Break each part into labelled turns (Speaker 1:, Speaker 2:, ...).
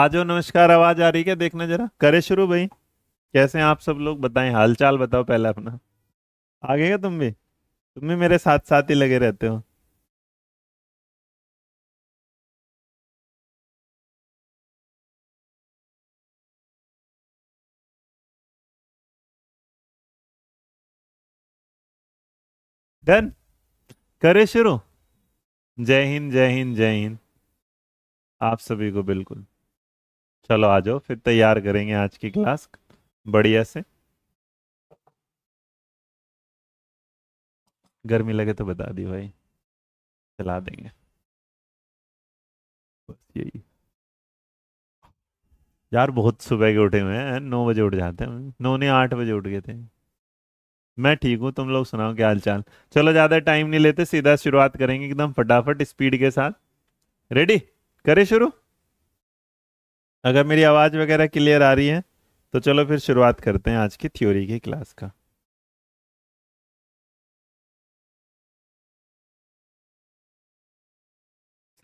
Speaker 1: आ जाओ नमस्कार आवाज आ रही क्या देखना जरा करे शुरू भाई कैसे हैं आप सब लोग बताएं हालचाल बताओ पहले अपना आ क्या तुम भी तुम भी मेरे साथ साथ ही लगे रहते
Speaker 2: हो डन करे
Speaker 1: शुरू जय हिंद जय हिंद जय हिंद आप सभी को बिल्कुल चलो आ जाओ फिर तैयार करेंगे आज की क्लास बढ़िया से गर्मी लगे तो बता दी भाई चला देंगे बस यही यार बहुत सुबह के उठे हुए हैं नौ बजे उठ जाते हैं नौ ने आठ बजे उठ गए थे मैं ठीक हूँ तुम लोग सुनाओ क्या हाल चाल चलो ज़्यादा टाइम नहीं लेते सीधा शुरुआत करेंगे एकदम फटाफट स्पीड के साथ रेडी करे शुरू अगर मेरी आवाज़ वगैरह क्लियर आ रही है तो चलो फिर शुरुआत करते हैं आज की थ्योरी
Speaker 2: की क्लास का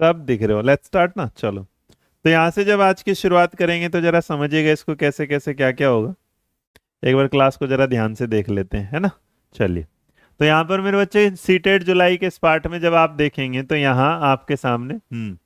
Speaker 1: सब दिख रहे हो लेट्स स्टार्ट ना चलो तो यहाँ से जब आज की शुरुआत करेंगे तो जरा समझिएगा इसको कैसे कैसे क्या क्या होगा एक बार क्लास को जरा ध्यान से देख लेते हैं है ना चलिए तो यहाँ पर मेरे बच्चे सीटेड जुलाई के इस पार्ट में जब आप देखेंगे तो यहाँ आपके सामने हम्म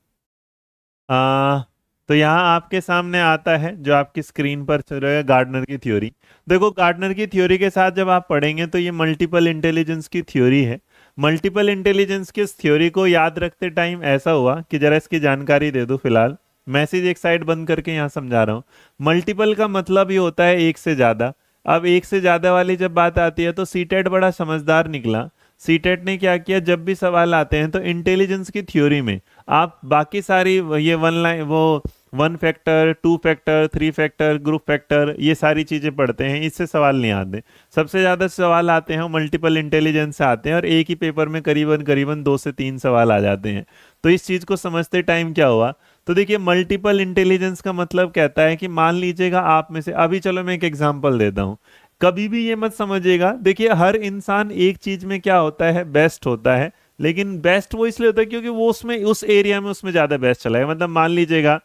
Speaker 1: तो यहाँ आपके सामने आता है जो आपकी स्क्रीन पर चल रहा है गार्डनर की थ्योरी देखो गार्डनर की थ्योरी के साथ जब आप पढ़ेंगे तो ये मल्टीपल इंटेलिजेंस की थ्योरी है मल्टीपल इंटेलिजेंस की इस थ्योरी को याद रखते टाइम ऐसा हुआ कि जरा इसकी जानकारी दे दो फिलहाल मैसेज एक साइड बंद करके यहाँ समझा रहा हूँ मल्टीपल का मतलब ये होता है एक से ज़्यादा अब एक से ज़्यादा वाली जब बात आती है तो सीटेड बड़ा समझदार निकला सीटेट e ने क्या किया जब भी सवाल आते हैं तो इंटेलिजेंस की थ्योरी में आप बाकी सारी ये वन लाइन वो one factor two factor three factor group factor ये सारी चीज़ें पढ़ते हैं इससे सवाल नहीं आते सबसे ज़्यादा सवाल आते हैं मल्टीपल इंटेलिजेंस से आते हैं और एक ही पेपर में करीबन करीबन दो से तीन सवाल आ जाते हैं तो इस चीज़ को समझते टाइम क्या हुआ तो देखिए मल्टीपल इंटेलिजेंस का मतलब कहता है कि मान लीजिएगा आप में से अभी चलो मैं एक एग्जांपल देता हूँ कभी भी ये मत समझिएगा देखिए हर इंसान एक चीज में क्या होता है बेस्ट होता है लेकिन बेस्ट वो इसलिए होता है क्योंकि वो उसमें उस एरिया में उसमें ज्यादा बेस्ट चला है मतलब मान लीजिएगा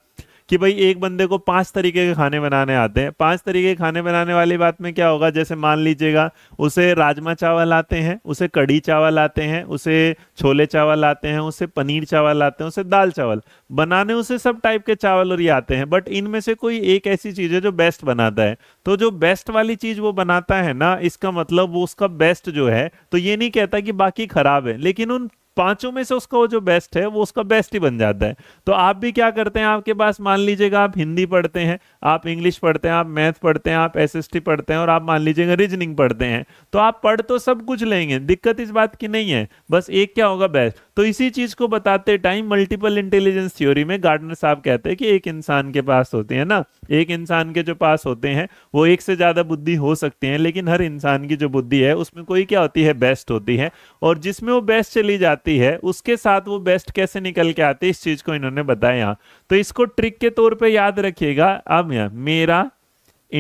Speaker 1: कि भाई एक बंदे को पांच तरीके के खाने बनाने आते हैं पांच तरीके के खाने बनाने वाली बात में क्या होगा जैसे मान लीजिएगा उसे राजमा चावल आते हैं उसे कड़ी चावल आते हैं उसे छोले चावल आते हैं उसे पनीर चावल आते हैं उसे दाल चावल बनाने उसे सब टाइप के चावल और ये आते हैं बट इनमें से कोई एक ऐसी चीज़ है जो बेस्ट बनाता है तो जो बेस्ट वाली चीज़ वो बनाता है ना इसका मतलब वो उसका बेस्ट जो है तो ये नहीं कहता कि बाकी खराब है लेकिन उन पांचों में से उसका जो बेस्ट है वो उसका बेस्ट ही बन जाता है तो आप भी क्या करते हैं आपके पास मान लीजिएगा आप हिंदी पढ़ते हैं आप इंग्लिश पढ़ते हैं आप मैथ पढ़ते हैं आप एसएसटी पढ़ते हैं और आप मान लीजिएगा रीजनिंग पढ़ते हैं तो आप पढ़ तो सब कुछ लेंगे दिक्कत इस बात की नहीं है बस एक क्या होगा बेस्ट तो इसी चीज को बताते टाइम मल्टीपल इंटेलिजेंस थ्योरी में गार्डनर साहब कहते हैं कि एक इंसान के पास होते हैं ना एक इंसान के जो पास होते हैं वो एक से ज्यादा बुद्धि हो सकती है लेकिन हर इंसान की जो बुद्धि है उसमें कोई क्या होती है बेस्ट होती है और जिसमें वो बेस्ट चली जाती आती है उसके साथ वो बेस्ट कैसे निकल के आते इस चीज़ को इन्होंने बताया तो इसको ट्रिक के तौर पे याद रखिएगा अब यहाँ मेरा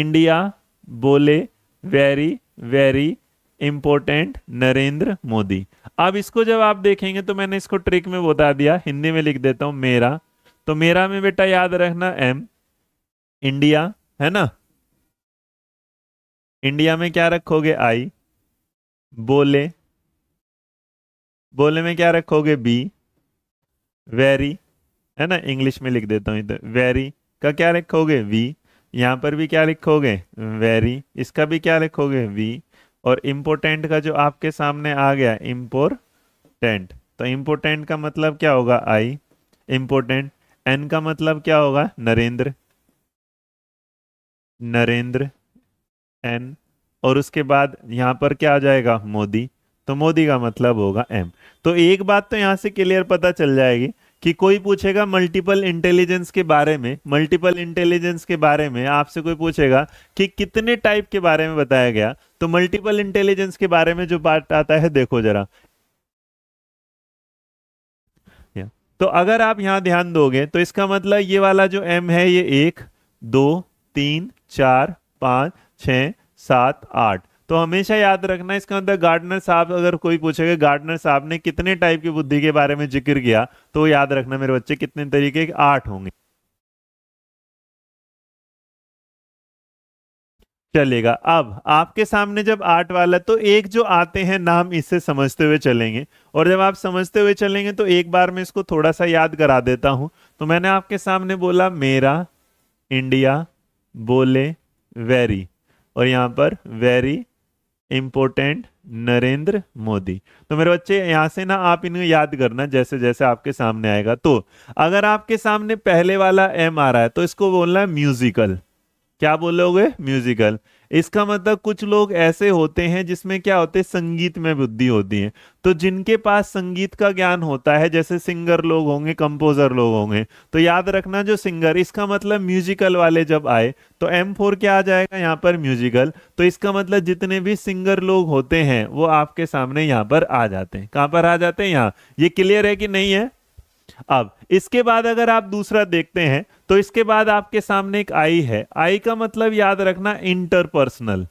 Speaker 1: इंडिया बोले very very important Narendra Modi अब इसको जब आप देखेंगे तो मैंने इसको ट्रिक में बता दिया हिंदी में लिख देता हूं मेरा तो मेरा में बेटा याद रखना एम इंडिया है ना इंडिया में क्या रखोगे आई बोले बोले में क्या रखोगे बी वेरी है ना इंग्लिश में लिख देता हूँ इधर वेरी का क्या रखोगे वी यहाँ पर भी क्या लिखोगे वेरी इसका भी क्या लिखोगे वी और इम्पोर्टेंट का जो आपके सामने आ गया इम्पोर्टेंट तो इम्पोर्टेंट का मतलब क्या होगा आई इम्पोर्टेंट एन का मतलब क्या होगा नरेंद्र नरेंद्र एन और उसके बाद यहाँ पर क्या आ जाएगा मोदी तो मोदी का मतलब होगा एम तो एक बात तो यहाँ से क्लियर पता चल जाएगी कि कोई पूछेगा मल्टीपल इंटेलिजेंस के बारे में मल्टीपल इंटेलिजेंस के बारे में आपसे कोई पूछेगा कि कितने टाइप के बारे में बताया गया तो मल्टीपल इंटेलिजेंस के बारे में जो पार्ट आता है देखो जरा तो अगर आप यहां ध्यान दोगे तो इसका मतलब ये वाला जो एम है ये एक दो तीन चार पांच छ सात आठ तो हमेशा याद रखना इसका अंदर गार्डनर साहब अगर कोई पूछेगा गार्डनर साहब ने कितने टाइप की बुद्धि के बारे में जिक्र किया तो याद रखना मेरे बच्चे कितने तरीके के आठ होंगे चलेगा अब आपके सामने जब आठ वाला तो एक जो आते हैं नाम इससे समझते हुए चलेंगे और जब आप समझते हुए चलेंगे तो एक बार मैं इसको थोड़ा सा याद करा देता हूं तो मैंने आपके सामने बोला मेरा इंडिया बोले वेरी और यहां पर वेरी इम्पोर्टेंट नरेंद्र मोदी तो मेरे बच्चे यहाँ से ना आप इन्हें याद करना जैसे जैसे आपके सामने आएगा तो अगर आपके सामने पहले वाला एम आ रहा है तो इसको बोलना है म्यूजिकल क्या बोलोगे म्यूजिकल इसका मतलब कुछ लोग ऐसे होते हैं जिसमें क्या होते हैं संगीत में बुद्धि होती है तो जिनके पास संगीत का ज्ञान होता है जैसे सिंगर लोग होंगे कंपोजर लोग होंगे तो याद रखना जो सिंगर इसका मतलब म्यूजिकल वाले जब आए तो एम फोर क्या आ जाएगा यहाँ पर म्यूजिकल तो इसका मतलब जितने भी सिंगर लोग होते हैं वो आपके सामने यहाँ पर आ जाते हैं कहाँ पर आ जाते हैं यहाँ ये क्लियर है कि नहीं है अब इसके बाद अगर आप दूसरा देखते हैं तो इसके बाद आपके सामने एक आई है आई का मतलब याद रखना इंटरपर्सनल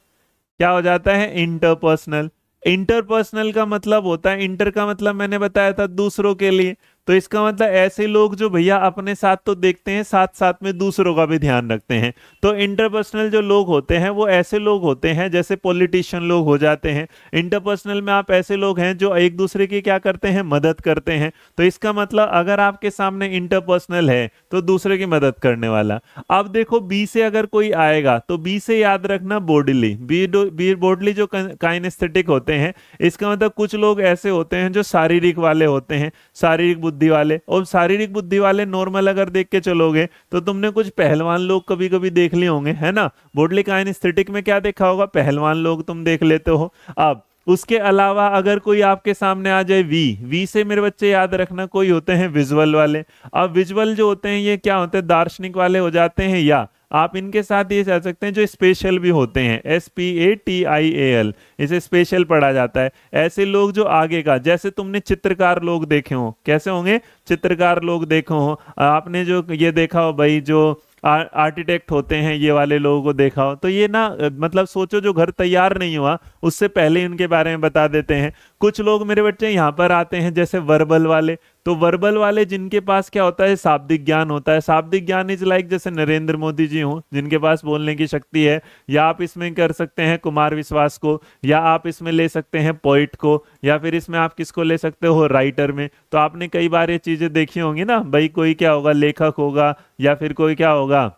Speaker 1: क्या हो जाता है इंटरपर्सनल इंटरपर्सनल का मतलब होता है इंटर का मतलब मैंने बताया था दूसरों के लिए तो इसका मतलब ऐसे लोग जो भैया अपने साथ तो देखते हैं साथ साथ में दूसरों का भी ध्यान रखते हैं तो इंटरपर्सनल जो लोग होते हैं वो ऐसे लोग होते हैं जैसे पॉलिटिशियन लोग हो जाते हैं इंटरपर्सनल में आप ऐसे लोग हैं जो एक दूसरे की क्या करते हैं मदद करते हैं तो इसका मतलब अगर आपके सामने इंटरपर्सनल है तो दूसरे की मदद करने वाला अब देखो बी से अगर कोई आएगा तो बी से याद रखना बोडली बी बोडली जो काइनेस्थेटिक होते हैं इसका मतलब कुछ लोग ऐसे होते हैं जो शारीरिक वाले होते हैं शारीरिक बुद्धि वाले और शारीरिक बुद्धि वाले नॉर्मल अगर देख के चलोगे तो तुमने कुछ पहलवान लोग कभी कभी देख लिए होंगे है ना बोडली काइन में क्या देखा होगा पहलवान लोग तुम देख लेते हो अब उसके अलावा अगर कोई आपके सामने आ जाए वी वी से मेरे बच्चे याद रखना कोई होते हैं विजुअल वाले अब विजुअल जो होते हैं ये क्या होते हैं दार्शनिक वाले हो जाते हैं या आप इनके साथ ये जा सकते हैं जो स्पेशल भी होते हैं S P A T I A L इसे स्पेशल पढ़ा जाता है ऐसे लोग जो आगे का जैसे तुमने चित्रकार लोग देखे हों कैसे होंगे चित्रकार लोग देखे हों आपने जो ये देखा हो भाई जो आर्किटेक्ट होते हैं ये वाले लोगों को देखा हो तो ये ना मतलब सोचो जो घर तैयार नहीं हुआ उससे पहले इनके बारे में बता देते हैं कुछ लोग मेरे बच्चे यहाँ पर आते हैं जैसे वर्बल वाले तो वर्बल वाले जिनके पास क्या होता है शाब्दिक ज्ञान होता है शाब्दिक ज्ञान इज लाइक जैसे नरेंद्र मोदी जी हों जिनके पास बोलने की शक्ति है या आप इसमें कर सकते हैं कुमार विश्वास को या आप इसमें ले सकते हैं पोइट को या फिर इसमें आप किसको ले सकते हो राइटर में तो आपने कई बार ये चीज़ें देखी होंगी ना भाई कोई क्या होगा लेखक होगा या फिर कोई क्या होगा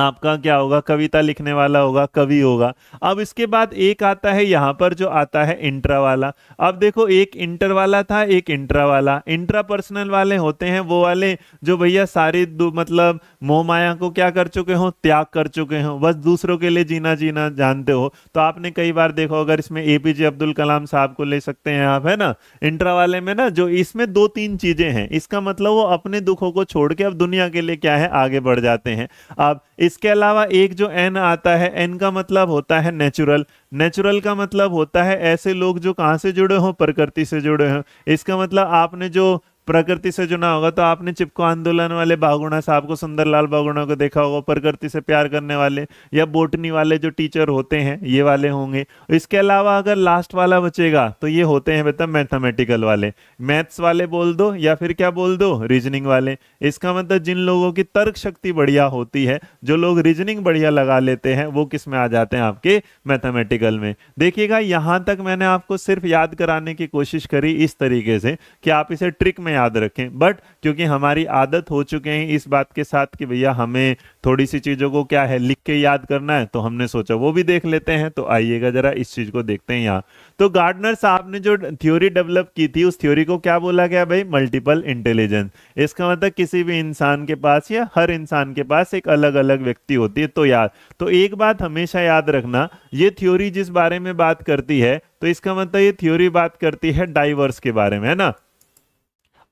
Speaker 1: आपका क्या होगा कविता लिखने वाला होगा कवि होगा अब इसके बाद एक आता है यहाँ पर जो आता है इंट्रा वाला अब देखो एक इंटर वाला था एक इंट्रा वाला इंट्रा पर्सनल वाले होते हैं वो वाले जो भैया सारे मतलब मोह माया को क्या कर चुके हो त्याग कर चुके हो बस दूसरों के लिए जीना जीना जानते हो तो आपने कई बार देखो अगर इसमें ए पी जे अब्दुल कलाम साहब को ले सकते हैं आप है ना इंट्रा वाले में ना जो इसमें दो तीन चीज़ें हैं इसका मतलब वो अपने दुखों को छोड़ के अब दुनिया के लिए क्या है आगे बढ़ जाते हैं अब इसके अलावा एक जो एन आता है एन का मतलब होता है नेचुरल नेचुरल का मतलब होता है ऐसे लोग जो कहाँ से जुड़े हों प्रकृति से जुड़े हों इसका मतलब आपने जो प्रकृति से चुना होगा तो आपने चिपको आंदोलन वाले बागुणा साहब को सुंदरलाल बागुणा को देखा होगा प्रकृति से प्यार करने वाले या बोटनी वाले जो टीचर होते हैं ये वाले होंगे इसके अलावा अगर लास्ट वाला बचेगा तो ये होते हैं बेटा मैथमेटिकल वाले मैथ्स वाले बोल दो या फिर क्या बोल दो रीजनिंग वाले इसका मतलब जिन लोगों की तर्क शक्ति बढ़िया होती है जो लोग रीजनिंग बढ़िया लगा लेते हैं वो किस में आ जाते हैं आपके मैथमेटिकल में देखिएगा यहाँ तक मैंने आपको सिर्फ याद कराने की कोशिश करी इस तरीके से कि आप इसे ट्रिक में में याद रखें बट क्योंकि हमारी आदत हो चुके हैं इस बात के साथ कि भैया हमें थोड़ी सी चीज़ों को क्या है लिख के याद करना है तो हमने सोचा वो भी देख लेते हैं तो आइएगा ज़रा इस चीज़ को देखते हैं यहाँ तो गार्डनर साहब ने जो थ्योरी डेवलप की थी उस थ्योरी को क्या बोला गया भाई मल्टीपल इंटेलिजेंस इसका मतलब किसी भी इंसान के पास या हर इंसान के पास एक अलग अलग व्यक्ति होती है तो याद तो एक बात हमेशा याद रखना ये थ्योरी जिस बारे में बात करती है तो इसका मतलब ये थ्योरी बात करती है डाइवर्स के बारे में है ना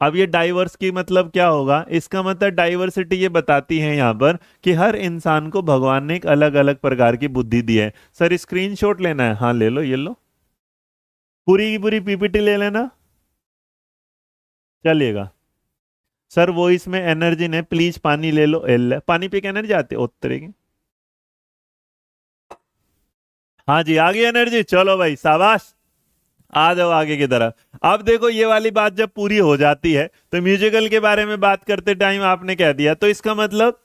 Speaker 1: अब ये डाइवर्स की मतलब क्या होगा इसका मतलब डाइवर्सिटी ये बताती है यहाँ पर कि हर इंसान को भगवान ने एक अलग अलग प्रकार की बुद्धि दी है सर स्क्रीन लेना है हाँ ले लो ये लो पूरी की पूरी पीपीटी ले लेना चलिएगा सर वो इसमें एनर्जी ने प्लीज पानी ले लो एल पानी पी के एनर्जी आती है उतरे की हाँ जी आ गई एनर्जी चलो भाई शाबाश आ जाओ आगे की तरफ अब देखो ये वाली बात जब पूरी हो जाती है तो म्यूजिकल के बारे में बात करते टाइम आपने कह दिया तो इसका मतलब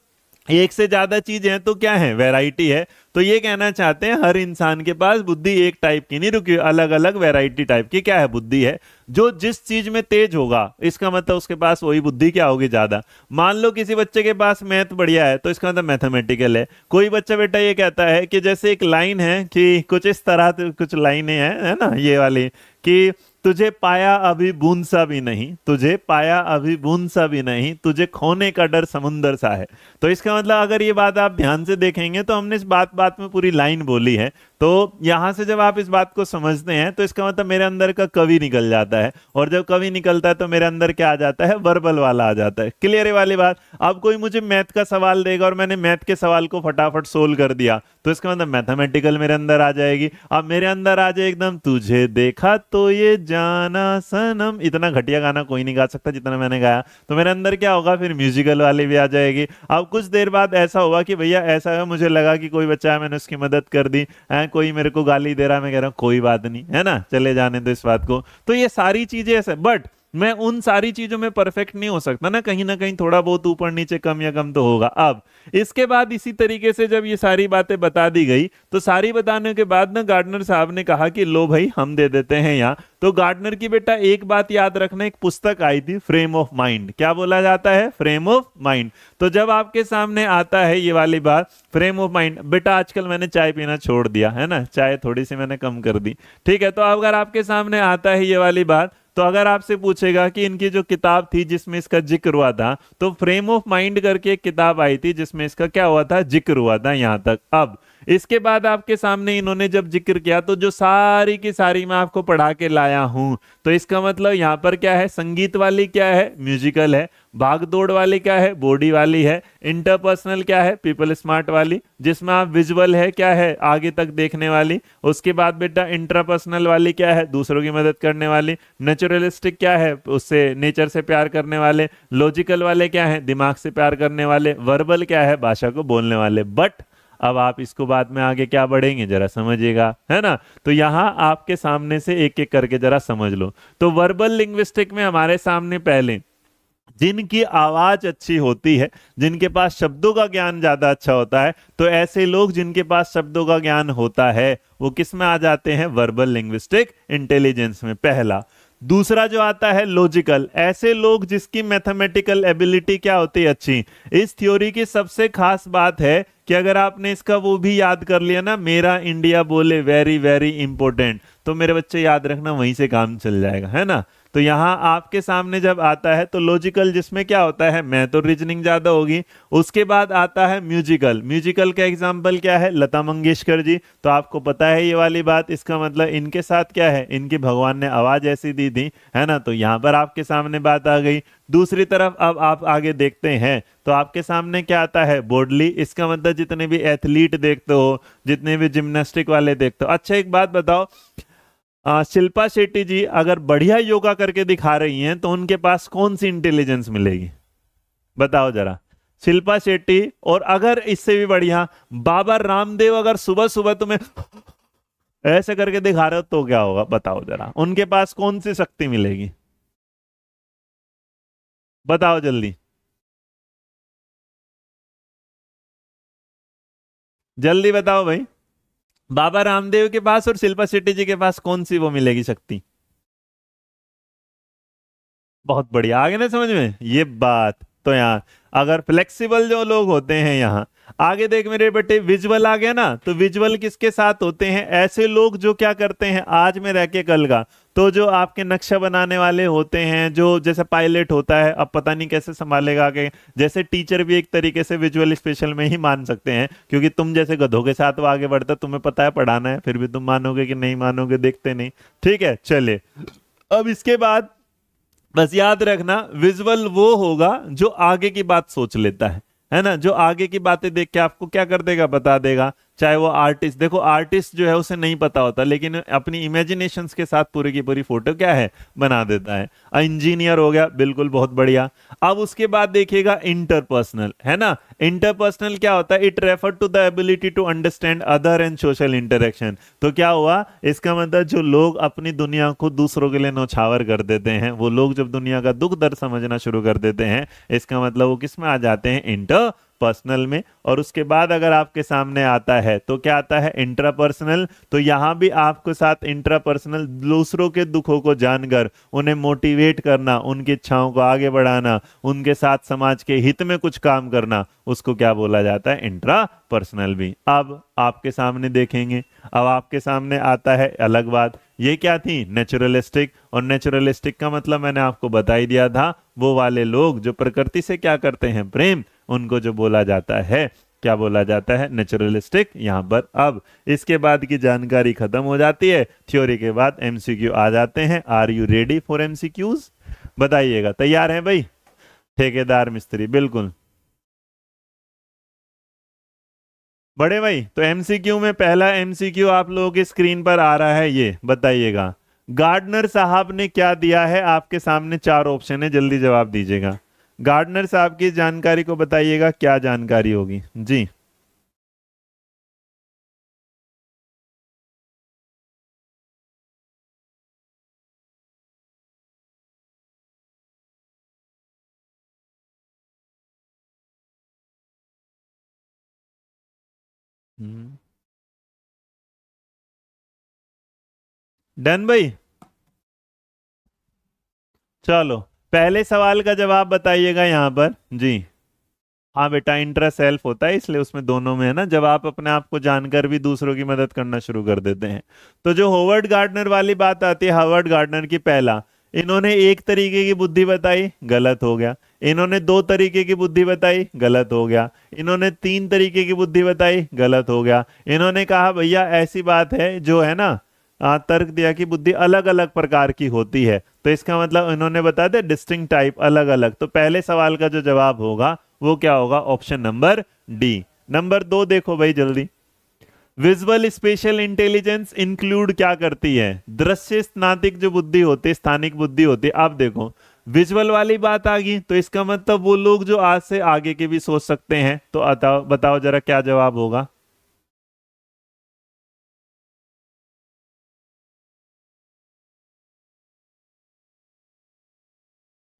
Speaker 1: एक से ज़्यादा चीज है तो क्या है वैरायटी है तो ये कहना चाहते हैं हर इंसान के पास बुद्धि एक टाइप की नहीं रुकी अलग अलग वैरायटी टाइप की क्या है बुद्धि है जो जिस चीज़ में तेज होगा इसका मतलब उसके पास वही बुद्धि क्या होगी ज़्यादा मान लो किसी बच्चे के पास मैथ बढ़िया है तो इसका मतलब मैथमेटिकल है कोई बच्चा बेटा ये कहता है कि जैसे एक लाइन है कि कुछ इस तरह कुछ लाइने हैं है ना ये वाली कि तुझे पाया अभी बूंद सा भी नहीं तुझे पाया अभी बूंद सा भी नहीं तुझे खोने का डर समुंदर सा है तो इसका मतलब अगर ये बात आप ध्यान से देखेंगे तो हमने इस बात बात में पूरी लाइन बोली है तो यहां से जब आप इस बात को समझते हैं तो इसका मतलब मेरे अंदर का कवि निकल जाता है और जब कवि निकलता है तो मेरे अंदर क्या आ जाता है वर्बल वाला आ जाता है क्लियर है वाली बात अब कोई मुझे मैथ का सवाल देगा और मैंने मैथ के सवाल को फटाफट सोल्व कर दिया तो इसका मतलब मैथमेटिकल मेरे अंदर आ जाएगी अब मेरे अंदर आ जाए एकदम तुझे देखा तो ये जाना सनम इतना घटिया गाना कोई नहीं गा सकता जितना मैंने गाया तो मेरे अंदर क्या होगा फिर म्यूजिकल वाली भी आ जाएगी अब कुछ देर बाद ऐसा हुआ कि भैया ऐसा है मुझे लगा कि कोई बच्चा है मैंने उसकी मदद कर दी है कोई मेरे को गाली दे रहा मैं कह रहा हूँ कोई बात नहीं है ना चले जाने दो इस बात को तो ये सारी चीजें ऐसे बट मैं उन सारी चीजों में परफेक्ट नहीं हो सकता ना कहीं ना कहीं थोड़ा बहुत ऊपर नीचे कम या कम तो होगा अब इसके बाद इसी तरीके से जब ये सारी बातें बता दी गई तो सारी बताने के बाद ना गार्डनर साहब ने कहा कि लो भाई हम दे देते हैं यहाँ तो गार्डनर की बेटा एक बात याद रखना एक पुस्तक आई थी फ्रेम ऑफ माइंड क्या बोला जाता है फ्रेम ऑफ माइंड तो जब आपके सामने आता है ये वाली बात फ्रेम ऑफ माइंड बेटा आजकल मैंने चाय पीना छोड़ दिया है ना चाय थोड़ी सी मैंने कम कर दी ठीक है तो अगर आपके सामने आता है ये वाली बात तो अगर आपसे पूछेगा कि इनकी जो किताब थी जिसमें इसका जिक्र हुआ था तो फ्रेम ऑफ माइंड करके एक किताब आई थी जिसमें इसका क्या हुआ था जिक्र हुआ था यहां तक अब इसके बाद आपके सामने इन्होंने जब जिक्र किया तो जो सारी की सारी मैं आपको पढ़ा के लाया हूं तो इसका मतलब यहाँ पर क्या है संगीत वाली क्या है म्यूजिकल है भाग दौड़ वाली क्या है बॉडी वाली है इंटरपर्सनल क्या है पीपल स्मार्ट वाली जिसमें आप विजुअल है क्या है आगे तक देखने वाली उसके बाद बेटा इंटरपर्सनल वाली क्या है दूसरों की मदद करने वाली नेचुरलिस्टिक क्या है उससे नेचर से प्यार करने वाले लॉजिकल वाले क्या है दिमाग से प्यार करने वाले वर्बल क्या है भाषा को बोलने वाले बट अब आप इसको बाद में आगे क्या बढ़ेंगे जरा समझिएगा है ना तो यहाँ आपके सामने से एक एक करके जरा समझ लो तो वर्बल लिंग्विस्टिक में हमारे सामने पहले जिनकी आवाज अच्छी होती है जिनके पास शब्दों का ज्ञान ज्यादा अच्छा होता है तो ऐसे लोग जिनके पास शब्दों का ज्ञान होता है वो किस में आ जाते हैं वर्बल लिंग्विस्टिक इंटेलिजेंस में पहला दूसरा जो आता है लॉजिकल ऐसे लोग जिसकी मैथमेटिकल एबिलिटी क्या होती है अच्छी इस थ्योरी की सबसे खास बात है कि अगर आपने इसका वो भी याद कर लिया ना मेरा इंडिया बोले वेरी वेरी इंपॉर्टेंट तो मेरे बच्चे याद रखना वहीं से काम चल जाएगा है ना तो यहाँ आपके सामने जब आता है तो लॉजिकल जिसमें क्या होता है मैं तो रीजनिंग ज़्यादा होगी उसके बाद आता है म्यूजिकल म्यूजिकल का एग्जाम्पल क्या है लता मंगेशकर जी तो आपको पता है ये वाली बात इसका मतलब इनके साथ क्या है इनकी भगवान ने आवाज़ ऐसी दी थी है ना तो यहाँ पर आपके सामने बात आ गई दूसरी तरफ अब आप आगे देखते हैं तो आपके सामने क्या आता है बोडली इसका मतलब जितने भी एथलीट देखते हो जितने भी जिम्नास्टिक वाले देखते हो अच्छा एक बात बताओ शिल्पा शेट्टी जी अगर बढ़िया योगा करके दिखा रही हैं तो उनके पास कौन सी इंटेलिजेंस मिलेगी बताओ जरा शिल्पा शेट्टी और अगर इससे भी बढ़िया बाबा रामदेव अगर सुबह सुबह तुम्हें ऐसे करके दिखा रहे हो तो क्या होगा बताओ जरा उनके पास कौन सी शक्ति मिलेगी
Speaker 2: बताओ जल्दी जल्दी बताओ भाई बाबा रामदेव के पास और शिल्पा
Speaker 1: शेट्टी जी के पास कौन सी वो मिलेगी शक्ति बहुत बढ़िया आगे ना समझ में ये बात तो यार अगर फ्लेक्सिबल जो लोग होते हैं यहाँ आगे देख मेरे बेटे विजुअल आ गया ना तो विजुअल किसके साथ होते हैं ऐसे लोग जो क्या करते हैं आज में रह के कल का तो जो आपके नक्शा बनाने वाले होते हैं जो जैसे पायलट होता है अब पता नहीं कैसे संभालेगा के जैसे टीचर भी एक तरीके से विजुअल स्पेशल में ही मान सकते हैं क्योंकि तुम जैसे गधों के साथ वो आगे बढ़ता तुम्हें पता है पढ़ाना है फिर भी तुम मानोगे कि नहीं मानोगे देखते नहीं ठीक है चले अब इसके बाद बस याद रखना विजुअल वो होगा जो आगे की बात सोच लेता है है ना जो आगे की बातें देख के आपको क्या कर देगा बता देगा चाहे वो आर्टिस्ट देखो आर्टिस्ट जो है उसे नहीं पता होता लेकिन अपनी इमेजिनेशंस के साथ पूरी की पूरी फोटो क्या है बना देता है इंजीनियर हो गया बिल्कुल बहुत बढ़िया अब उसके बाद देखिएगा इंटरपर्सनल है ना इंटरपर्सनल क्या होता है it refer to the ability to understand other and social interaction तो क्या हुआ इसका मतलब जो लोग अपनी दुनिया को दूसरों के लिए नौछावर कर देते हैं वो लोग जब दुनिया का दुख दर्द समझना शुरू कर देते हैं इसका मतलब वो किस में आ जाते हैं इंटर पर्सनल में और उसके बाद अगर आपके सामने आता है तो क्या आता है इंट्रापर्सनल तो यहाँ भी आपके साथ इंट्रापर्सनल दूसरों के दुखों को जानकर उन्हें मोटिवेट करना उनकी इच्छाओं को आगे बढ़ाना उनके साथ समाज के हित में कुछ काम करना उसको क्या बोला जाता है इंट्रा पर्सनल भी अब आपके सामने देखेंगे अब आपके सामने आता है अलग बात ये क्या थी नेचुरलिस्टिक और नेचुरलिस्टिक का मतलब मैंने आपको बता ही दिया था वो वाले लोग जो प्रकृति से क्या करते हैं प्रेम उनको जो बोला जाता है क्या बोला जाता है नेचुरलिस्टिक यहां पर अब इसके बाद की जानकारी खत्म हो जाती है थ्योरी के बाद एमसीक्यू आ जाते हैं are you ready for MCQs बताइएगा तैयार है भाई ठेकेदार मिस्त्री बिल्कुल बड़े भाई तो एमसीक्यू में पहला एमसीक्यू आप लोगों की स्क्रीन पर आ रहा है ये बताइएगा गार्डनर साहब ने क्या दिया है आपके सामने चार ऑप्शन है जल्दी जवाब दीजिएगा गार्डनर साहब की जानकारी को बताइएगा क्या जानकारी होगी जी हम्म। डन भाई चलो पहले सवाल का जवाब बताइएगा यहाँ पर जी हाँ बेटा इंट्रा सेल्फ होता है इसलिए उसमें दोनों में है ना जब आप अपने आप को जानकर भी दूसरों की मदद करना शुरू कर देते हैं तो जो होवर्ड गार्डनर वाली बात आती है हावर्ड गार्डनर की पहला इन्होंने एक तरीके की बुद्धि बताई गलत हो गया इन्होंने दो तरीके की बुद्धि बताई गलत हो गया इन्होंने तीन तरीके की बुद्धि बताई गलत हो गया इन्होंने कहा भैया ऐसी बात है जो है ना तर्क दिया कि बुद्धि अलग अलग प्रकार की होती है तो इसका मतलब इन्होंने बता दिया डिस्टिंग टाइप अलग अलग तो पहले सवाल का जो जवाब होगा वो क्या होगा ऑप्शन नंबर डी नंबर दो देखो भाई जल्दी विजुअल स्पेशल इंटेलिजेंस इंक्लूड क्या करती है दृश्य स्नातिक जो बुद्धि होती है स्थानिक बुद्धि होती है आप देखो विजुअल वाली बात आ गई तो इसका मतलब वो लोग जो आज से आगे के भी सोच सकते हैं तो बताओ जरा क्या जवाब होगा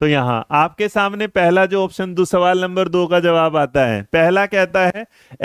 Speaker 1: तो यहां आपके सामने पहला जो ऑप्शन दो सवाल नंबर दो का जवाब आता है पहला कहता है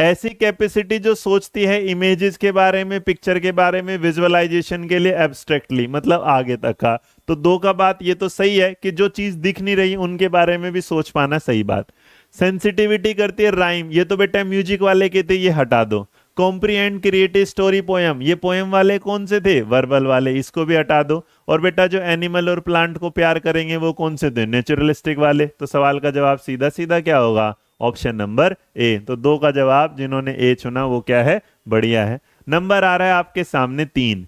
Speaker 1: ऐसी कैपेसिटी जो सोचती है इमेजेस के बारे में पिक्चर के बारे में विजुअलाइजेशन के लिए एब्स्ट्रैक्टली मतलब आगे तक का तो दो का बात ये तो सही है कि जो चीज दिख नहीं रही उनके बारे में भी सोच पाना सही बात सेंसिटिविटी करती है राइम ये तो बेटा म्यूजिक वाले के थे ये हटा दो कॉम्प्रीहेंड क्रिएटिव स्टोरी पोएम ये पोएम वाले कौन से थे वर्बल वाले इसको भी हटा दो और बेटा जो एनिमल और प्लांट को प्यार करेंगे वो कौन से थे नेचुरलिस्टिक वाले तो सवाल का जवाब सीधा सीधा क्या होगा ऑप्शन नंबर ए तो दो का जवाब जिन्होंने ए चुना वो क्या है बढ़िया है नंबर आ रहा है आपके सामने तीन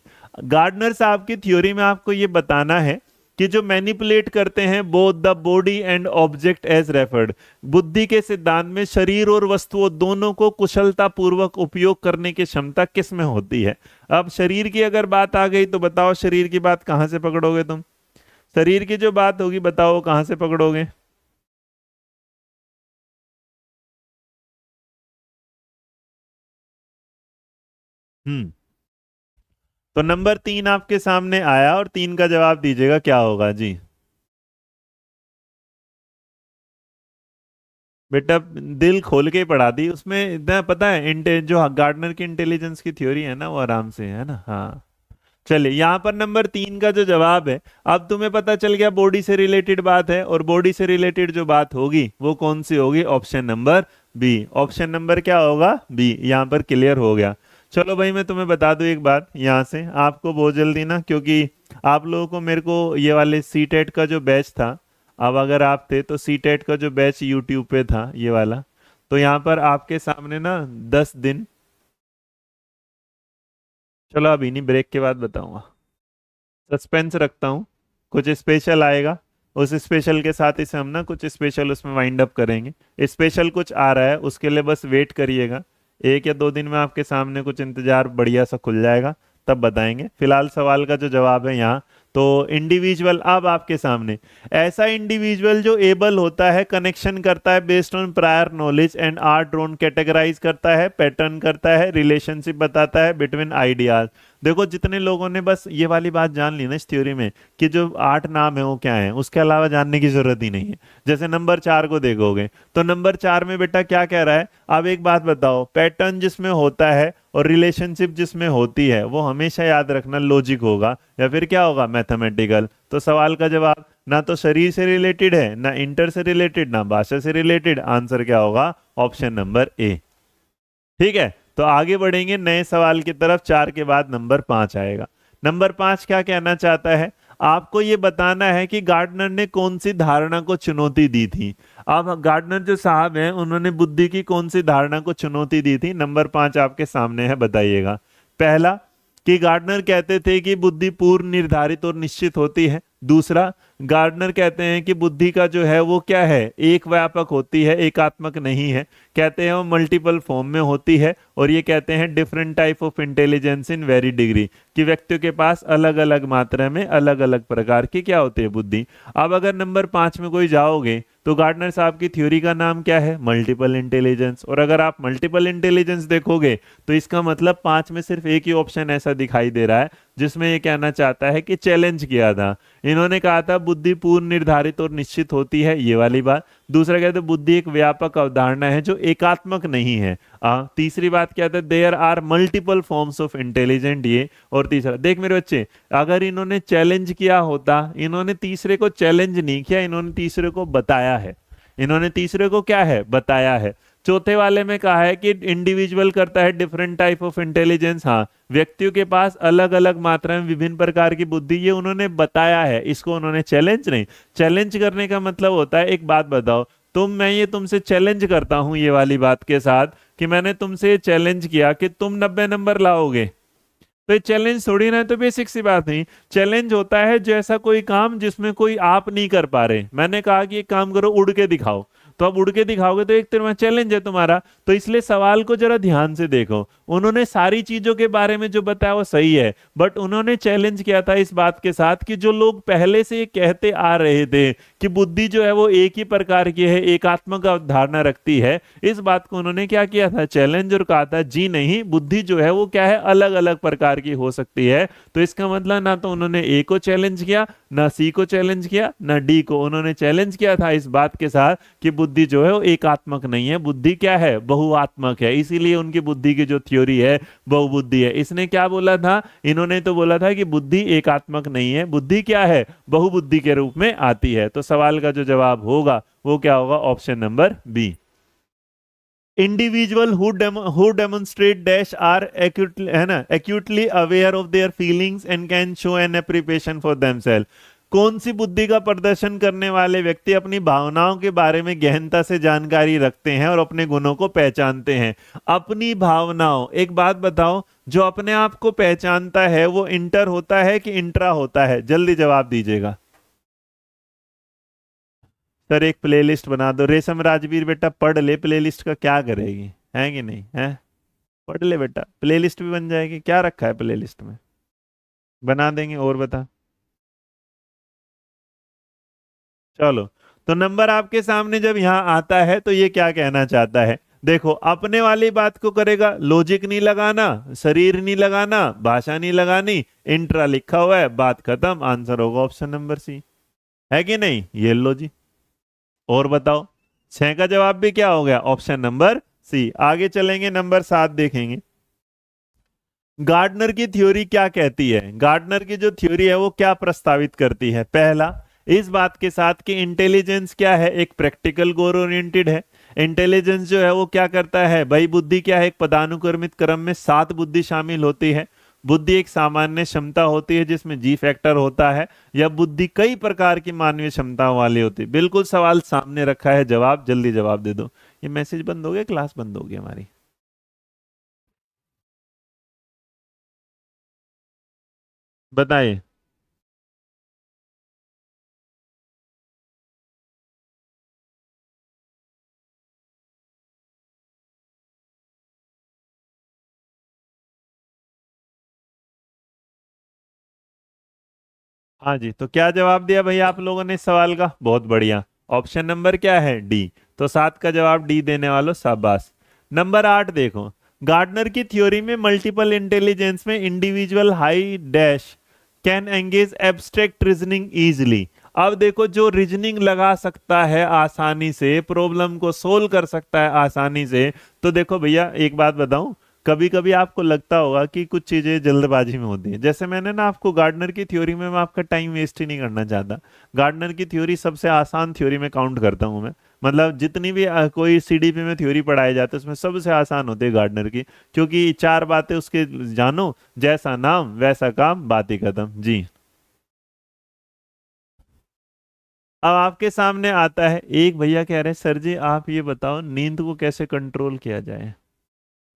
Speaker 1: गार्डनर साहब की थ्योरी में आपको ये बताना है कि जो मैनिपुलेट करते हैं both the body and object as referred बुद्धि के सिद्धांत में शरीर और वस्तुओं दोनों को कुशलता पूर्वक उपयोग करने की क्षमता किस में होती है अब शरीर की अगर बात आ गई तो बताओ शरीर की बात कहां से पकड़ोगे तुम शरीर की जो बात होगी बताओ कहां से पकड़ोगे
Speaker 2: हम्म तो नंबर
Speaker 1: तीन आपके सामने आया और तीन का जवाब दीजिएगा क्या होगा जी बेटा दिल खोल के पढ़ा दी उसमें इतना पता है जो गार्डनर की इंटेलिजेंस की थ्योरी है ना वो आराम से है ना हाँ चलिए यहाँ पर नंबर तीन का जो जवाब है अब तुम्हें पता चल गया बॉडी से रिलेटेड बात है और बॉडी से रिलेटेड जो बात होगी वो कौन सी होगी option number B option number क्या होगा बी यहाँ पर क्लियर हो गया चलो भाई मैं तुम्हें बता दूं एक बात यहाँ से आपको बहुत जल्दी ना क्योंकि आप लोगों को मेरे को ये वाले सी टेट e का जो बैच था अब अगर आप थे तो सी टेट e का जो बैच यूट्यूब पे था ये वाला तो यहाँ पर आपके सामने ना दस दिन चलो अभी नहीं ब्रेक के बाद बताऊंगा सस्पेंस रखता हूँ कुछ स्पेशल आएगा उस स्पेशल के साथ इसे हम ना कुछ स्पेशल उसमें वाइंड अप करेंगे स्पेशल कुछ आ रहा है उसके लिए बस वेट करिएगा एक या दो दिन में आपके सामने कुछ इंतजार बढ़िया सा खुल जाएगा तब बताएंगे फिलहाल सवाल का जो जवाब है यहाँ तो इंडिविजुअल अब आपके सामने ऐसा इंडिविजुअल जो एबल होता है कनेक्शन करता है based on prior knowledge and art drawn categorize करता है पैटर्न करता है रिलेशनशिप बताता है बिटवीन आइडियाज देखो जितने लोगों ने बस ये वाली बात जान ली ना इस थ्योरी में कि जो आठ नाम है वो क्या है उसके अलावा जानने की जरूरत ही नहीं है जैसे नंबर चार को देखोगे तो नंबर चार में बेटा क्या कह रहा है अब एक बात बताओ पैटर्न जिसमें होता है और रिलेशनशिप जिसमें होती है वो हमेशा याद रखना लॉजिक होगा या फिर क्या होगा मैथमेटिकल तो सवाल का जवाब ना तो शरीर से रिलेटेड है ना इंटर से रिलेटेड ना भाषा से रिलेटेड आंसर क्या होगा ऑप्शन नंबर ए ठीक है तो आगे बढ़ेंगे नए सवाल की तरफ चार के बाद नंबर पांच आएगा नंबर पांच क्या कहना चाहता है आपको ये बताना है कि गार्डनर ने कौन सी धारणा को चुनौती दी थी अब गार्डनर जो साहब हैं उन्होंने बुद्धि की कौन सी धारणा को चुनौती दी थी नंबर पांच आपके सामने है बताइएगा पहला कि गार्डनर कहते थे कि बुद्धि पूर्व निर्धारित और निश्चित होती है दूसरा गार्डनर कहते हैं कि बुद्धि का जो है वो क्या है एक व्यापक होती है एकात्मक नहीं है कहते हैं वो मल्टीपल फॉर्म में होती है और ये कहते हैं different type of intelligence in very degree कि व्यक्तियों के पास अलग अलग मात्रा में अलग अलग प्रकार की क्या होती है बुद्धि अब अगर नंबर पाँच में कोई जाओगे तो गार्डनर साहब की थ्योरी का नाम क्या है मल्टीपल इंटेलिजेंस और अगर आप मल्टीपल इंटेलिजेंस देखोगे तो इसका मतलब पाँच में सिर्फ एक ही ऑप्शन ऐसा दिखाई दे रहा है जिसमें ये कहना चाहता है कि चैलेंज किया था इन्होंने कहा था बुद्धि पूर्ण निर्धारित और निश्चित होती है ये वाली बात दूसरा कहते हैं बुद्धि एक व्यापक अवधारणा है जो एकात्मक नहीं है आ, तीसरी बात क्या है there are multiple forms of intelligent ये और तीसरा देख मेरे बच्चे अगर इन्होंने चैलेंज किया होता इन्होंने तीसरे को चैलेंज नहीं किया इन्होंने तीसरे को बताया है इन्होंने तीसरे को क्या है बताया है चौथे वाले में कहा है कि इंडिविजुअल करता है डिफरेंट टाइप ऑफ इंटेलिजेंस हाँ व्यक्तियों के पास अलग अलग मात्रा में विभिन्न प्रकार की बुद्धि ये उन्होंने बताया है इसको उन्होंने चैलेंज नहीं चैलेंज करने का मतलब होता है एक बात बताओ तुम मैं ये तुमसे चैलेंज करता हूँ ये वाली बात के साथ कि मैंने तुमसे ये चैलेंज किया कि तुम नब्बे नंबर लाओगे तो ये चैलेंज थोड़ी ना तो बेसिक सी बात नहीं चैलेंज होता है जैसा कोई काम जिसमें कोई आप नहीं कर पा रहे मैंने कहा कि एक काम करो उड़ के दिखाओ तो अब उड़ के दिखाओगे तो एक तरह तो चैलेंज है तुम्हारा तो इसलिए सवाल को जरा ध्यान से देखो उन्होंने सारी चीजों के बारे में जो बताया वो सही है बट उन्होंने चैलेंज किया था इस बात के साथ कि जो लोग पहले से कहते आ रहे थे कि बुद्धि जो है वो एक ही प्रकार की है एकात्मक अवधारणा रखती है इस बात को उन्होंने क्या किया था चैलेंज और कहा था जी नहीं बुद्धि जो है वो क्या है अलग अलग प्रकार की हो सकती है तो इसका मतलब ना तो उन्होंने ए को चैलेंज किया ना सी को चैलेंज किया ना डी को उन्होंने चैलेंज किया था इस बात के साथ कि बुद्धि जो है वो एकात्मक नहीं है बुद्धि क्या है बहुआत्मक है इसीलिए उनकी बुद्धि की जो थ्योरी है बहुबुद्धि है इसने क्या बोला था इन्होंने तो बोला था कि बुद्धि एकात्मक नहीं है बुद्धि क्या है बहुबुद्धि के रूप में आती है तो सवाल का जो जवाब होगा वो क्या होगा option number B individual who demonstrate dash are accurately है ना accurately aware of their feelings and can show an appreciation for them कौन सी बुद्धि का प्रदर्शन करने वाले व्यक्ति अपनी भावनाओं के बारे में गहनता से जानकारी रखते हैं और अपने गुणों को पहचानते हैं अपनी भावनाओं एक बात बताओ जो अपने आप को पहचानता है वो इंटर होता है कि इंट्रा होता है जल्दी जवाब दीजिएगा सर एक प्लेलिस्ट बना दो रेशम राजवीर बेटा पढ़ ले प्लेलिस्ट का क्या करेगी है कि नहीं है पढ़ ले बेटा प्लेलिस्ट भी बन जाएगी क्या रखा है प्लेलिस्ट में बना देंगे और बता चलो तो नंबर आपके सामने जब यहाँ आता है तो ये क्या कहना चाहता है देखो अपने वाली बात को करेगा लॉजिक नहीं लगाना शरीर नहीं लगाना भाषा नहीं लगानी इंट्रा लिखा हुआ है बात खत्म आंसर होगा ऑप्शन नंबर सी है कि नहीं लो जी और बताओ छह का जवाब भी क्या हो गया ऑप्शन नंबर सी आगे चलेंगे नंबर सात देखेंगे गार्डनर की थ्योरी क्या कहती है गार्डनर की जो थ्योरी है वो क्या प्रस्तावित करती है पहला इस बात के साथ कि इंटेलिजेंस क्या है एक प्रैक्टिकल गोर ओरिएंटेड है इंटेलिजेंस जो है वो क्या करता है भाई बुद्धि क्या है एक पदानुक्रमित क्रम में सात बुद्धि शामिल होती है बुद्धि एक सामान्य क्षमता होती है जिसमें जी फैक्टर होता है या बुद्धि कई प्रकार की मानवीय क्षमताओं वाली होती है बिल्कुल सवाल सामने रखा है जवाब जल्दी जवाब दे दो ये मैसेज बंद हो गया क्लास बंद होगी हमारी बताइए हाँ जी तो क्या जवाब दिया भैया आप लोगों ने सवाल का बहुत बढ़िया ऑप्शन नंबर क्या है डी तो सात का जवाब डी देने वालों शाबाश नंबर आठ देखो गार्डनर की थ्योरी में मल्टीपल इंटेलिजेंस में individual high dash can engage abstract reasoning easily अब देखो जो रीजनिंग लगा सकता है आसानी से प्रॉब्लम को सोल्व कर सकता है आसानी से तो देखो भैया एक बात बताऊं कभी कभी आपको लगता होगा कि कुछ चीज़ें जल्दबाजी में होती हैं जैसे मैंने ना आपको गार्डनर की थ्योरी में मैं आपका टाइम वेस्ट ही नहीं करना चाहता गार्डनर की थ्योरी सबसे आसान थ्योरी में काउंट करता हूँ मैं मतलब जितनी भी कोई सी डी पी में थ्योरी पढ़ाई जाती है उसमें सबसे आसान होती है गार्डनर की क्योंकि चार बातें उसके जानो जैसा नाम वैसा काम बात ही कदम जी अब आपके सामने आता है एक भैया कह रहे हैं सर जी आप ये बताओ नींद को कैसे कंट्रोल किया जाए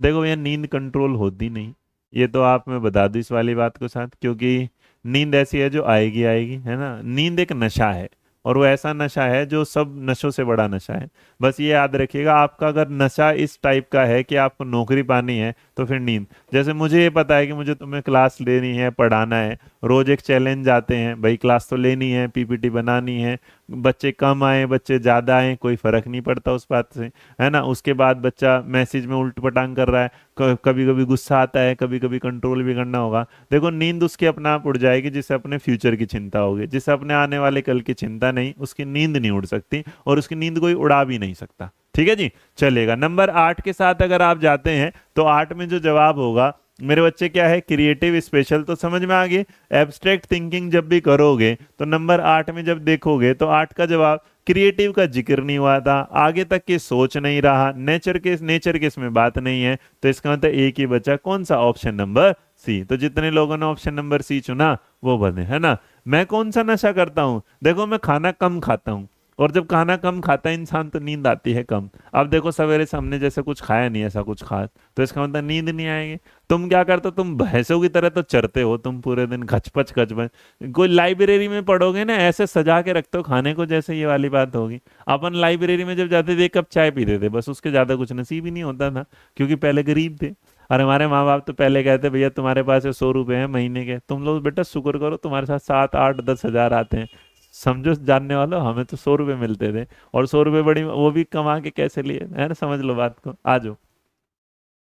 Speaker 1: देखो भैया नींद कंट्रोल होती नहीं ये तो आप मैं बता दू इस वाली बात को साथ क्योंकि नींद ऐसी है जो आएगी आएगी है ना नींद एक नशा है और वो ऐसा नशा है जो सब नशों से बड़ा नशा है बस ये याद रखिएगा आपका अगर नशा इस टाइप का है कि आपको नौकरी पानी है तो फिर नींद जैसे मुझे ये पता है कि मुझे तुम्हें क्लास लेनी है पढ़ाना है रोज़ एक चैलेंज आते हैं भाई क्लास तो लेनी है पीपीटी बनानी है बच्चे कम आए बच्चे ज़्यादा आए कोई फ़र्क नहीं पड़ता उस बात से है ना उसके बाद बच्चा मैसेज में उल्ट पटांग कर रहा है कभी कभी गुस्सा आता है कभी कभी कंट्रोल भी करना होगा देखो नींद उसके अपना आप उड़ जाएगी जिससे अपने फ्यूचर की चिंता होगी जिससे अपने आने वाले कल की चिंता नहीं उसकी नींद नहीं उड़ सकती और उसकी नींद कोई उड़ा भी नहीं नहीं सकता ठीक है जी चलेगा नंबर आठ के साथ अगर आप जाते हैं तो आठ में जो जवाब होगा मेरे बच्चे क्या है क्रिएटिव स्पेशल तो समझ में आ गए एब्स्ट्रैक्ट थिंकिंग जब भी करोगे तो नंबर आठ में जब देखोगे तो आठ का जवाब क्रिएटिव का जिक्र नहीं हुआ था आगे तक के सोच नहीं रहा नेचर के नेचर के इसमें बात नहीं है तो इसका मतलब एक ही बच्चा कौन सा ऑप्शन नंबर सी तो जितने लोगों ने ऑप्शन नंबर सी चुना वो बने है ना मैं कौन सा नशा करता हूँ देखो मैं खाना कम खाता हूँ और जब खाना कम खाता है इंसान तो नींद आती है कम अब देखो सवेरे से हमने जैसे कुछ खाया नहीं ऐसा कुछ खा तो इसका मतलब नींद नहीं आएगी तुम क्या करते हो तुम भैंसों की तरह तो चरते हो तुम पूरे दिन खचपच खचपच कोई लाइब्रेरी में पढ़ोगे ना ऐसे सजा के रखते हो खाने को जैसे ये वाली बात होगी अपन लाइब्रेरी में जब जाते थे एक कप चाय पीते थे बस उसके ज़्यादा कुछ नसीब ही नहीं होता था क्योंकि पहले गरीब थे और हमारे माँ बाप तो पहले कहते भैया तुम्हारे पास सौ रुपये हैं महीने के तुम लोग बेटा शुक्र करो तुम्हारे साथ सात आठ दस हज़ार आते हैं समझो जानने वालों हमें तो सौ रुपये मिलते थे और सौ रुपये बड़ी वो भी कमा के कैसे लिए है ना समझ लो बात को आ जाओ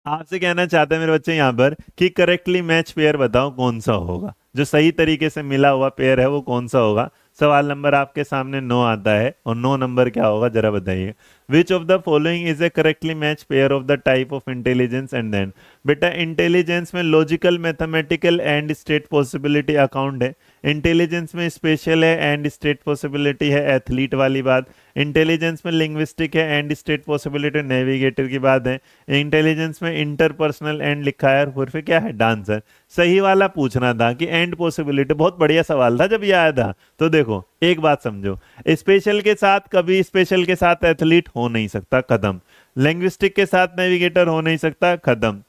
Speaker 1: आपसे कहना चाहते हैं मेरे बच्चे यहाँ पर कि करेक्टली मैच पेयर बताओ कौन सा होगा जो सही तरीके से मिला हुआ पेयर है वो कौन सा होगा सवाल नंबर आपके सामने नो आता है और नो नंबर क्या होगा जरा बताइए which of the following is a correctly match pair of the type of intelligence and then बेटा इंटेलिजेंस में logical mathematical and state possibility account है इंटेलिजेंस में स्पेशल है एंड स्टेट पॉसिबिलिटी है एथलीट वाली बात इंटेलिजेंस में लिंग्विस्टिक है एंड स्टेट पॉसिबिलिटी नेविगेटर की बात है इंटेलिजेंस में इंटरपर्सनल एंड लिखा है और फिर क्या है डांसर सही वाला पूछना था कि एंड पॉसिबिलिटी बहुत बढ़िया सवाल था जब ये आया था तो देखो एक बात समझो स्पेशल के साथ कभी स्पेशल के साथ एथलीट हो नहीं सकता कदम लैंग्विस्टिक के साथ नेविगेटर हो नहीं सकता खत्म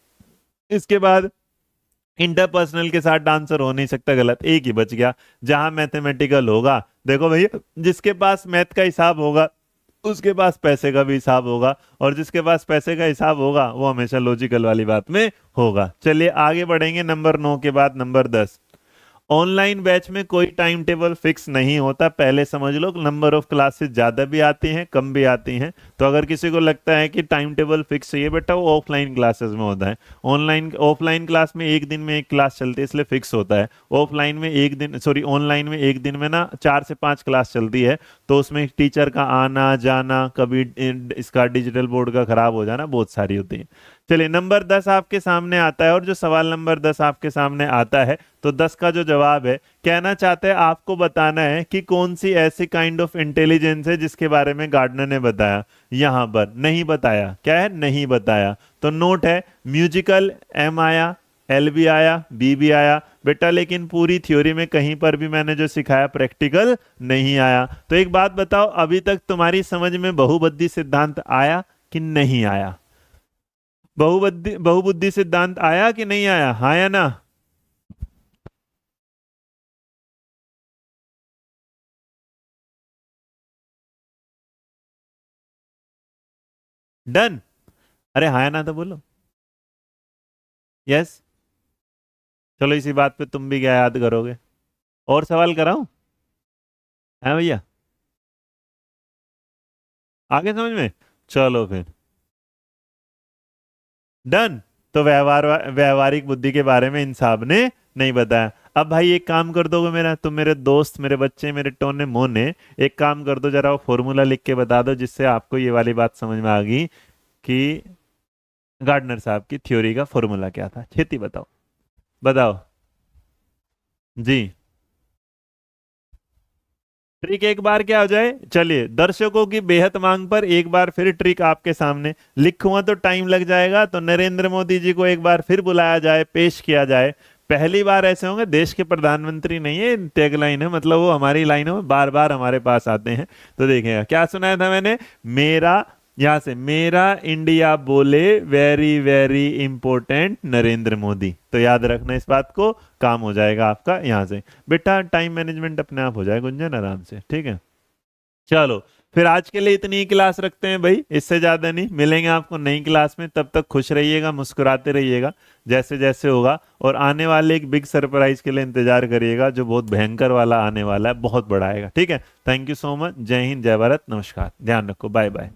Speaker 1: इसके बाद इंटरपर्सनल के साथ आंसर हो नहीं सकता गलत एक ही बच गया जहां मैथमेटिकल होगा देखो भैया जिसके पास मैथ का हिसाब होगा उसके पास पैसे का भी हिसाब होगा और जिसके पास पैसे का हिसाब होगा वो हमेशा लॉजिकल वाली बात में होगा चलिए आगे बढ़ेंगे नंबर नौ के बाद नंबर दस ऑनलाइन बैच में कोई टाइम टेबल फिक्स नहीं होता पहले समझ लो नंबर ऑफ क्लासेस ज़्यादा भी आती हैं कम भी आती हैं तो अगर किसी को लगता है कि टाइम टेबल फिक्स चाहिए बेटा वो ऑफलाइन क्लासेस में होता है ऑनलाइन ऑफलाइन क्लास में एक दिन में एक क्लास चलती है इसलिए फिक्स होता है ऑफलाइन में एक दिन सॉरी ऑनलाइन में एक दिन में ना चार से पाँच क्लास चलती है तो उसमें टीचर का आना जाना कभी इसका डिजिटल बोर्ड का ख़राब हो जाना बहुत सारी होती है चलिए नंबर दस आपके सामने आता है और जो सवाल नंबर दस आपके सामने आता है तो दस का जो जवाब है कहना चाहते हैं आपको बताना है कि कौन सी ऐसी काइंड ऑफ इंटेलिजेंस है जिसके बारे में गार्डनर ने बताया यहाँ पर नहीं बताया क्या है नहीं बताया तो नोट है म्यूजिकल एम आया एल भी आया बी भी आया बेटा लेकिन पूरी थ्योरी में कहीं पर भी मैंने जो सिखाया प्रैक्टिकल नहीं आया तो एक बात बताओ अभी तक तुम्हारी समझ में बहुबद्धि सिद्धांत आया कि नहीं आया बहुबुद्धि बहुबुद्धि सिद्धांत आया कि नहीं आया हाँ या ना
Speaker 2: डन अरे हाँ या ना तो बोलो यस चलो इसी बात पे तुम भी क्या याद करोगे और सवाल कराऊं है हाँ भैया
Speaker 1: आगे समझ में चलो फिर डन तो व्यवहार व्यवहारिक बुद्धि के बारे में इन साहब ने नहीं बताया अब भाई एक काम कर दोगे मेरा तुम मेरे दोस्त मेरे बच्चे मेरे टोने मोने एक काम कर दो जरा वो फॉर्मूला लिख के बता दो जिससे आपको ये वाली बात समझ में आ गई कि गार्डनर साहब की थ्योरी का फॉर्मूला क्या था खेती बताओ बताओ जी ट्रिक एक बार क्या हो जाए चलिए दर्शकों की बेहद मांग पर एक बार फिर ट्रिक आपके सामने लिखूंगा तो टाइम लग जाएगा तो नरेंद्र मोदी जी को एक बार फिर बुलाया जाए पेश किया जाए पहली बार ऐसे होंगे देश के प्रधानमंत्री नहीं है टेग लाइन है मतलब वो हमारी लाइनों में बार बार हमारे पास आते हैं तो देखिएगा क्या सुनाया था मैंने मेरा यहां से मेरा इंडिया बोले very very important Narendra Modi तो याद रखना इस बात को काम हो जाएगा आपका यहां से बेटा टाइम मैनेजमेंट अपने आप हो जाएगा गुंजन आराम से ठीक है चलो फिर आज के लिए इतनी ही क्लास रखते हैं भाई इससे ज़्यादा नहीं मिलेंगे आपको नई क्लास में तब तक खुश रहिएगा मुस्कुराते रहिएगा जैसे जैसे होगा और आने वाले एक बिग सरप्राइज के लिए इंतजार करिएगा जो बहुत भयंकर वाला आने वाला है बहुत बड़ा आएगा ठीक है थैंक यू सो मच जय हिंद जय भारत नमस्कार ध्यान रखो बाय बाय